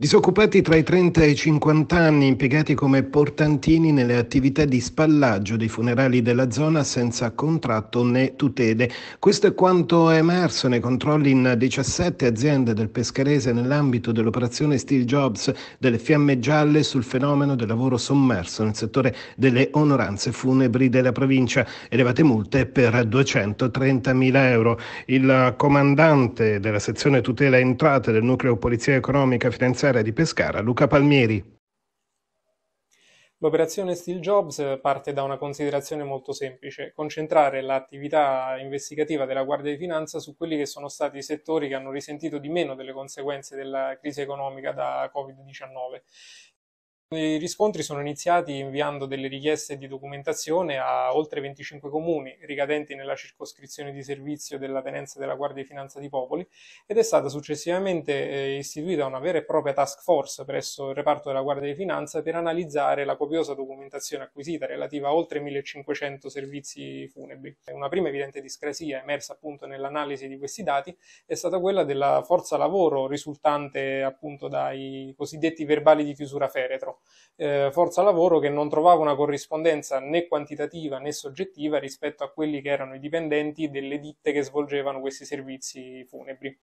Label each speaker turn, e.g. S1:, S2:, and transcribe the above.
S1: Disoccupati tra i 30 e i 50 anni, impiegati come portantini nelle attività di spallaggio dei funerali della zona senza contratto né tutele. Questo è quanto è emerso nei controlli in 17 aziende del Pescherese nell'ambito dell'operazione Steel Jobs delle fiamme gialle sul fenomeno del lavoro sommerso nel settore delle onoranze funebri della provincia. Elevate multe per 230.000 euro. Il comandante della sezione tutela entrate del nucleo Polizia Economica Finanziaria Sera di Pescara, Luca Palmieri.
S2: L'operazione Steel Jobs parte da una considerazione molto semplice, concentrare l'attività investigativa della Guardia di Finanza su quelli che sono stati i settori che hanno risentito di meno delle conseguenze della crisi economica da Covid-19. I riscontri sono iniziati inviando delle richieste di documentazione a oltre 25 comuni ricadenti nella circoscrizione di servizio della tenenza della Guardia di Finanza di Popoli ed è stata successivamente eh, istituita una vera e propria task force presso il reparto della Guardia di Finanza per analizzare la copiosa documentazione acquisita relativa a oltre 1500 servizi funebri. Una prima evidente discrasia emersa appunto nell'analisi di questi dati è stata quella della forza lavoro risultante appunto dai cosiddetti verbali di chiusura feretro eh, forza lavoro che non trovava una corrispondenza né quantitativa né soggettiva rispetto a quelli che erano i dipendenti delle ditte che svolgevano questi servizi funebri.